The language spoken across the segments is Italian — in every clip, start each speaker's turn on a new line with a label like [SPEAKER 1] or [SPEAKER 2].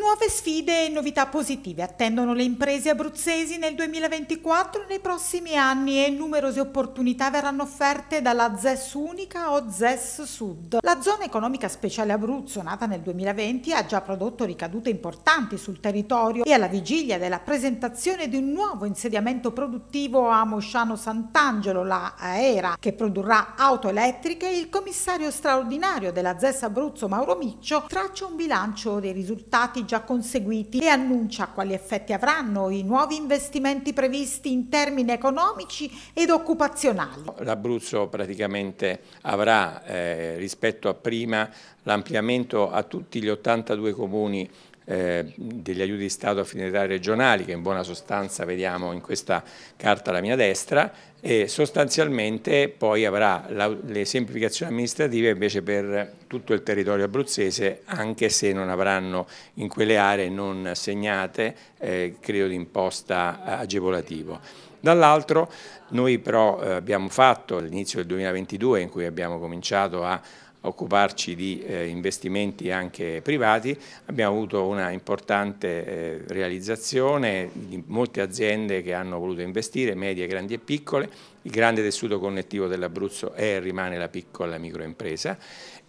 [SPEAKER 1] Nuove sfide e novità positive attendono le imprese abruzzesi nel 2024 e nei prossimi anni e numerose opportunità verranno offerte dalla ZES Unica o ZES Sud. La zona economica speciale Abruzzo, nata nel 2020, ha già prodotto ricadute importanti sul territorio e alla vigilia della presentazione di un nuovo insediamento produttivo a Mosciano Sant'Angelo, la AERA, che produrrà auto elettriche, il commissario straordinario della ZES Abruzzo Mauro Miccio traccia un bilancio dei risultati già conseguiti e annuncia quali effetti avranno i nuovi investimenti previsti in termini economici ed occupazionali.
[SPEAKER 2] L'Abruzzo praticamente avrà eh, rispetto a prima l'ampliamento a tutti gli 82 comuni eh, degli aiuti di Stato a finalità regionali che in buona sostanza vediamo in questa carta alla mia destra e sostanzialmente poi avrà la, le semplificazioni amministrative invece per tutto il territorio abruzzese anche se non avranno in quelle aree non segnate eh, credo di imposta agevolativo. Dall'altro noi però eh, abbiamo fatto all'inizio del 2022 in cui abbiamo cominciato a occuparci di eh, investimenti anche privati, abbiamo avuto una importante eh, realizzazione di molte aziende che hanno voluto investire, medie, grandi e piccole, il grande tessuto connettivo dell'Abruzzo è e rimane la piccola microimpresa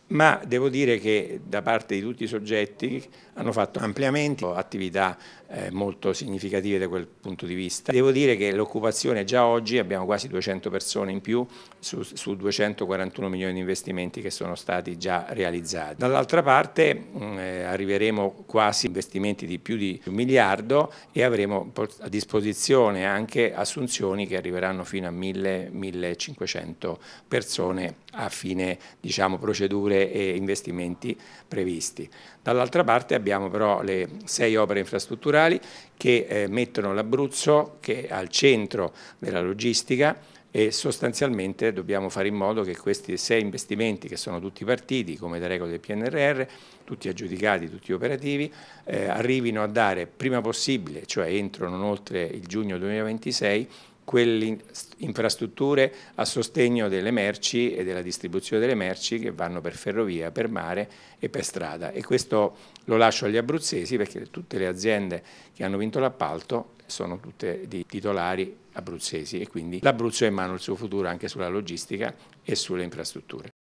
[SPEAKER 2] ma devo dire che da parte di tutti i soggetti hanno fatto ampliamenti, attività eh, molto significative da quel punto di vista. Devo dire che l'occupazione già oggi abbiamo quasi 200 persone in più su, su 241 milioni di investimenti che sono stati già realizzati. Dall'altra parte mh, mm, eh, arriveremo quasi a investimenti di più di un miliardo e avremo a disposizione anche assunzioni che arriveranno fino a 1000-1500 persone a fine diciamo, procedure investimenti previsti. Dall'altra parte abbiamo però le sei opere infrastrutturali che eh, mettono l'Abruzzo che è al centro della logistica e sostanzialmente dobbiamo fare in modo che questi sei investimenti che sono tutti partiti come da regole del PNRR, tutti aggiudicati, tutti operativi, eh, arrivino a dare prima possibile, cioè entro non oltre il giugno 2026, quelle infrastrutture a sostegno delle merci e della distribuzione delle merci che vanno per ferrovia, per mare e per strada. E questo lo lascio agli abruzzesi perché tutte le aziende che hanno vinto l'appalto sono tutte di titolari abruzzesi e quindi l'Abruzzo ha in mano il suo futuro anche sulla logistica e sulle infrastrutture.